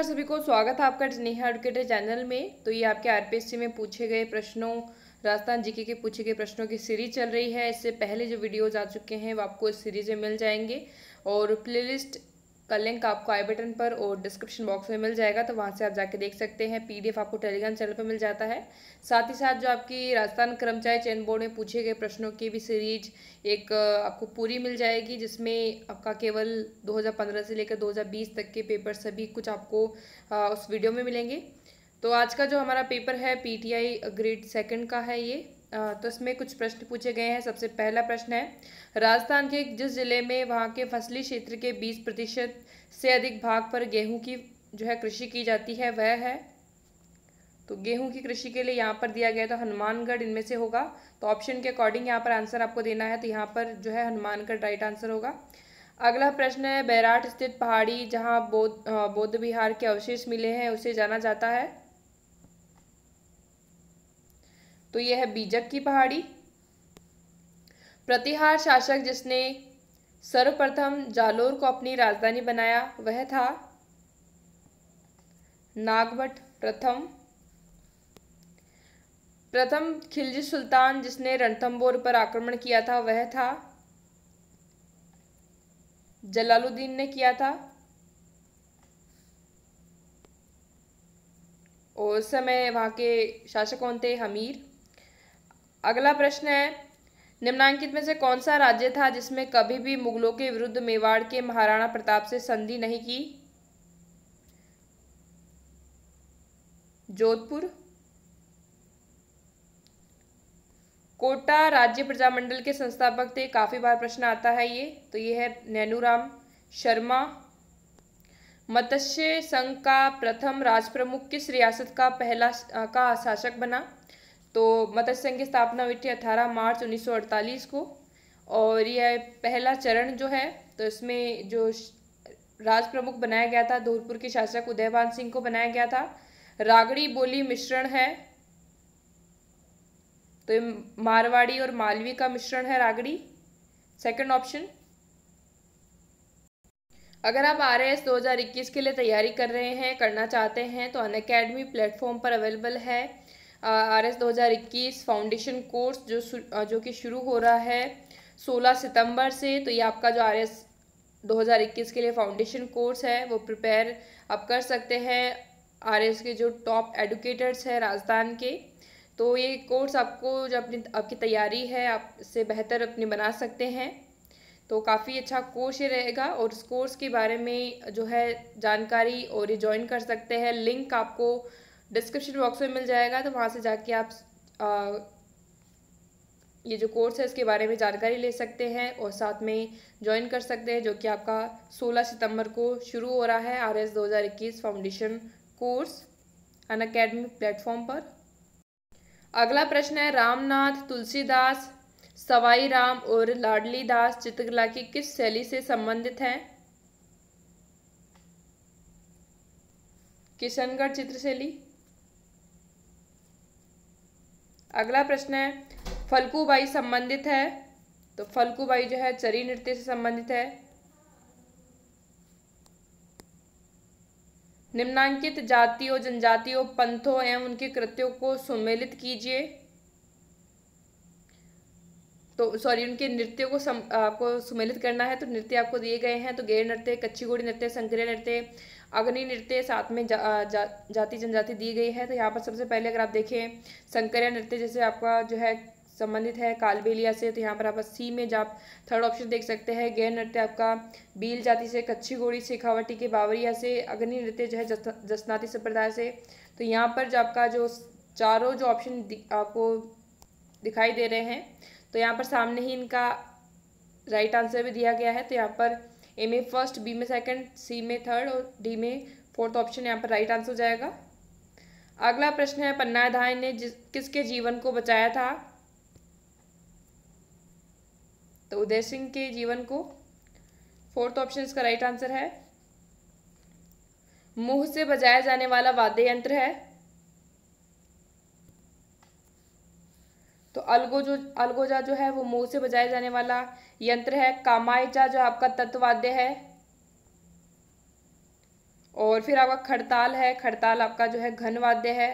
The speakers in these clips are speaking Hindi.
नमस्कार सभी को स्वागत है आपका स्नेहा एडुकेटर चैनल में तो ये आपके आरपीएससी में पूछे गए प्रश्नों राजस्थान जीके के पूछे गए प्रश्नों की सीरीज चल रही है इससे पहले जो वीडियोज आ चुके हैं वो आपको इस सीरीज में मिल जाएंगे और प्लेलिस्ट का लिंक आपको आई बटन पर और डिस्क्रिप्शन बॉक्स में मिल जाएगा तो वहाँ से आप जाके देख सकते हैं पीडीएफ आपको टेलीग्राम चैनल पर मिल जाता है साथ ही साथ जो आपकी राजस्थान कर्मचारी चयन बोर्ड में पूछे गए प्रश्नों की भी सीरीज एक आपको पूरी मिल जाएगी जिसमें आपका केवल 2015 से लेकर 2020 तक के पेपर सभी कुछ आपको उस वीडियो में मिलेंगे तो आज का जो हमारा पेपर है पीटीआई ग्रेड सेकंड का है ये तो इसमें कुछ प्रश्न पूछे गए हैं सबसे पहला प्रश्न है राजस्थान के जिस ज़िले में वहाँ के फसली क्षेत्र के बीस प्रतिशत से अधिक भाग पर गेहूं की जो है कृषि की जाती है वह है तो गेहूं की कृषि के लिए यहाँ पर दिया गया तो हनुमानगढ़ इनमें से होगा तो ऑप्शन के अकॉर्डिंग यहाँ पर आंसर आपको देना है तो यहाँ पर जो है हनुमानगढ़ राइट आंसर होगा अगला प्रश्न है बैराट स्थित पहाड़ी जहाँ बौद्ध बौद्ध विहार के अवशेष मिले हैं उसे जाना जाता है तो यह है बीजक की पहाड़ी प्रतिहार शासक जिसने सर्वप्रथम जालोर को अपनी राजधानी बनाया वह था नागभट प्रथम प्रथम खिलजी सुल्तान जिसने रणथम्बोर पर आक्रमण किया था वह था जलालुद्दीन ने किया था और उस समय वहां के शासक कौन थे हमीर अगला प्रश्न है निम्नांकित में से कौन सा राज्य था जिसमें कभी भी मुगलों के विरुद्ध मेवाड़ के महाराणा प्रताप से संधि नहीं की जोधपुर कोटा राज्य प्रजामंडल के संस्थापक थे काफ़ी बार प्रश्न आता है ये तो ये है नैनूराम शर्मा मत्स्य संघ का प्रथम राजप्रमुख किस रियासत का पहला का शासक बना तो मत्स्य संघ की स्थापना हुई थी अठारह मार्च उन्नीस को और यह पहला चरण जो है तो इसमें जो राज प्रमुख बनाया गया था धौलपुर के शासक उदयभान सिंह को बनाया गया था रागड़ी बोली मिश्रण है तो मारवाड़ी और मालवी का मिश्रण है रागड़ी सेकंड ऑप्शन अगर आप आर एस दो के लिए तैयारी कर रहे हैं करना चाहते हैं तो अन अकेडमी प्लेटफॉर्म पर अवेलेबल है आर एस दो फाउंडेशन कोर्स जो जो कि शुरू हो रहा है 16 सितंबर से तो ये आपका जो आर एस दो के लिए फाउंडेशन कोर्स है वो प्रिपेयर आप कर सकते हैं आर एस के जो टॉप एडुकेटर्स हैं राजस्थान के तो ये कोर्स आपको जो अपनी आपकी तैयारी है आप इससे बेहतर अपनी बना सकते हैं तो काफ़ी अच्छा कोर्स ये रहेगा और इस कोर्स के बारे में जो है जानकारी और ये ज्वाइन कर सकते हैं लिंक आपको डिस्क्रिप्शन बॉक्स में मिल जाएगा तो वहाँ से जाके आप आ, ये जो कोर्स है इसके बारे में जानकारी ले सकते हैं और साथ में ज्वाइन कर सकते हैं जो कि आपका 16 सितंबर को शुरू हो रहा है आर एस दो foundation course Unacademy platform पर अगला प्रश्न है रामनाथ तुलसीदास सवाई राम और लाडली दास चित्रकला की किस शैली से संबंधित हैं किशनगढ़ चित्रशैली अगला प्रश्न है फल्कूबाई संबंधित है तो फल्कूबाई जो है चरी नृत्य से संबंधित है निम्नांकित जातियों जनजातियों पंथों एवं उनके कृत्यों को सम्मिलित कीजिए तो सॉरी उनके नृत्यों को सम, आपको सम्मिलित करना है तो नृत्य आपको दिए गए हैं तो गेर नृत्य कच्ची गोड़ी नृत्य संक्रिय नृत्य अग्नि नृत्य साथ में जा, जा, जाति जनजाति दी गई है तो यहाँ पर सबसे पहले अगर आप देखें संकरिया नृत्य जैसे आपका जो है संबंधित है कालबेलिया से तो यहाँ पर आप सी में आप थर्ड ऑप्शन देख सकते हैं गैर नृत्य आपका बील जाति से कच्छी घोड़ी शेखावटी के बावरिया से अग्नि नृत्य जो है जसनाती संप्रदाय से तो यहाँ पर जो आपका जो चारों जो ऑप्शन आपको दिखाई दे रहे हैं तो यहाँ पर सामने ही इनका राइट आंसर भी दिया गया है तो यहाँ पर ए में फर्स्ट बी में सेकंड सी में थर्ड और डी में फोर्थ ऑप्शन यहाँ पर राइट आंसर हो जाएगा अगला प्रश्न है पन्ना धाय ने जिस किसके जीवन को बचाया था तो उदय सिंह के जीवन को फोर्थ ऑप्शन इसका राइट आंसर है मुंह से बजाया जाने वाला वाद्य यंत्र है तो अलगोजो अलगोजा जो है वो मुंह से बजाया जाने वाला यंत्र है कामायजा जो आपका तत्ववाद्य है और फिर आपका खड़ताल है खड़ताल आपका जो है घनवाद्य है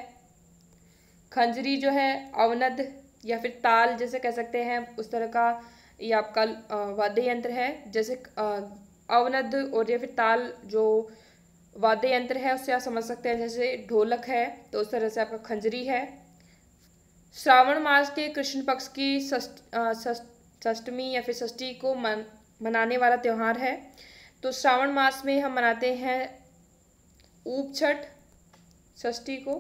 खंजरी जो है अवनद या फिर ताल जैसे कह सकते हैं उस तरह का ये आपका वाद्य यंत्र है जैसे अवनद और या फिर ताल जो वाद्य यंत्र है उससे आप समझ सकते हैं जैसे ढोलक है तो उस तरह से आपका खंजरी है श्रावण मास के कृष्ण पक्ष की षष्टमी या फिर षष्ठी को मन मनाने वाला त्यौहार है तो श्रावण मास में हम मनाते हैं ऊप छठ षष्ठी को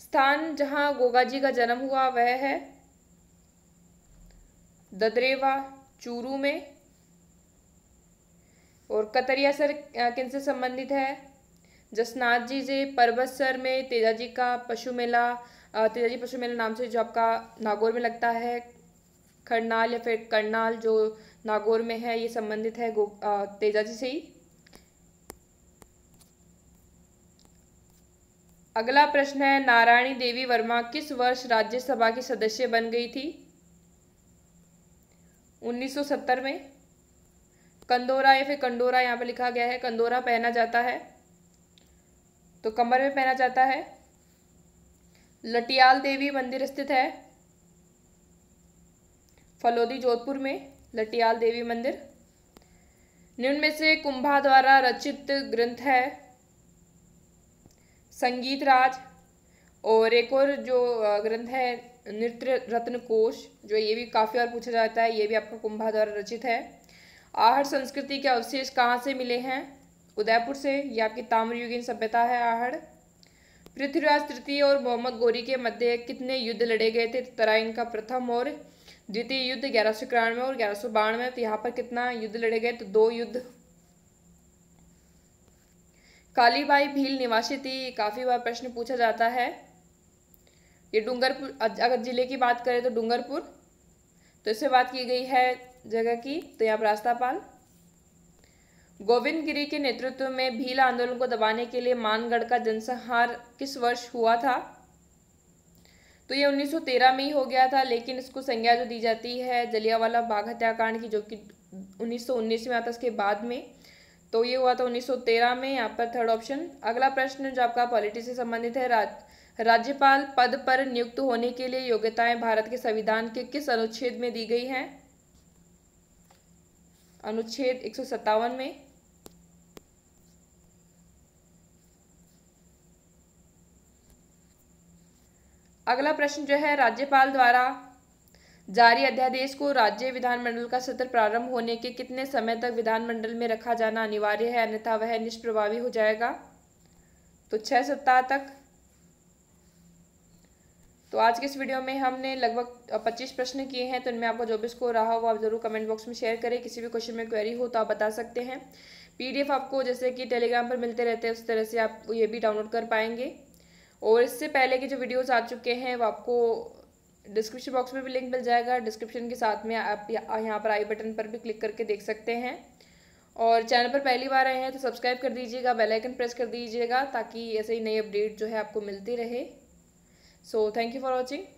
स्थान जहाँ गोगा जी का जन्म हुआ वह है ददरेवा चूरू में और कतरिया सर किनसे संबंधित है जसनाथ जी से पर्वत सर में तेजाजी का पशु मेला तेजाजी पशु मेला नाम से जो आपका नागौर में लगता है खरनाल या फिर करनाल जो नागौर में है ये संबंधित है तेजाजी से ही अगला प्रश्न है नारायणी देवी वर्मा किस वर्ष राज्यसभा की सदस्य बन गई थी 1970 में कंदोरा या फिर कंडोरा यहाँ पर लिखा गया है कंदोरा पहना जाता है तो कमर में पहना जाता है लटियाल देवी मंदिर स्थित है फलोदी जोधपुर में लटियाल देवी मंदिर निम्न में से कुंभा द्वारा रचित ग्रंथ है संगीत राज और एक और जो ग्रंथ है नृत्य रत्न कोश जो ये भी काफ़ी बार पूछा जाता है ये भी आपका कुंभा द्वारा रचित है आहर संस्कृति के अवशेष कहाँ से मिले हैं उदयपुर से यह आपकी ताम्रयुगीन सभ्यता है आहड़ पृथ्वीराज तृतीय और मोहम्मद गोरी के मध्य कितने युद्ध लड़े गए थे तराइन का प्रथम और द्वितीय युद्ध ग्यारह सौ इक्यानवे और ग्यारह सौ बानवे तो यहाँ पर कितना युद्ध लड़े गए तो दो युद्ध कालीबाई भील निवासी थी काफ़ी बार प्रश्न पूछा जाता है ये डूंगरपुर अगर ज़िले की बात करें तो डूंगरपुर तो इससे बात की गई है जगह की तो यहाँ पर रास्तापाल गोविंद गिरी के नेतृत्व में भील आंदोलन को दबाने के लिए मानगढ़ का जनसंहार किस वर्ष हुआ था तो ये 1913 में ही हो गया था लेकिन इसको संज्ञा जो दी जाती है जलियावाला बाग हत्याकांड की जो कि 1919 में आता उसके बाद में तो ये हुआ था 1913 में यहाँ पर थर्ड ऑप्शन अगला प्रश्न जो आपका पॉलिटिक्स से संबंधित है राज राज्यपाल पद पर नियुक्त होने के लिए योग्यताएं भारत के संविधान के किस अनुच्छेद में दी गई हैं अनुच्छेद एक में अगला प्रश्न जो है राज्यपाल द्वारा जारी अध्यादेश को राज्य विधानमंडल का सत्र प्रारंभ होने के कितने समय तक विधानमंडल में रखा जाना अनिवार्य है अन्यथा वह निष्प्रभावी हो जाएगा तो छह सप्ताह तक तो आज के इस वीडियो में हमने लगभग 25 प्रश्न किए हैं तो इनमें आपको जो भी स्कोर रहा हो आप ज़रूर कमेंट बॉक्स में शेयर करें किसी भी क्वेश्चन में क्वेरी हो तो आप बता सकते हैं पीडीएफ आपको जैसे कि टेलीग्राम पर मिलते रहते हैं उस तरह से आप ये भी डाउनलोड कर पाएंगे और इससे पहले के जो वीडियोस आ चुके हैं वो आपको डिस्क्रिप्शन बॉक्स में भी लिंक मिल जाएगा डिस्क्रिप्शन के साथ में आप यहाँ पर आई बटन पर भी क्लिक करके देख सकते हैं और चैनल पर पहली बार आए हैं तो सब्सक्राइब कर दीजिएगा बेल आइकन प्रेस कर दीजिएगा ताकि ऐसे ही नई अपडेट जो है आपको मिलती रहे so thank you for watching